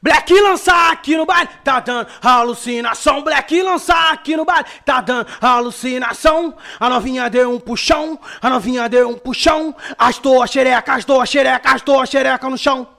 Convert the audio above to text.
Black lançar aqui no baile, tá dando alucinação. Black lançar aqui no baile, tá dando alucinação. A novinha deu um puxão, a novinha deu um puxão. Astou a xereca, astou a xereca, astou a xereca no chão.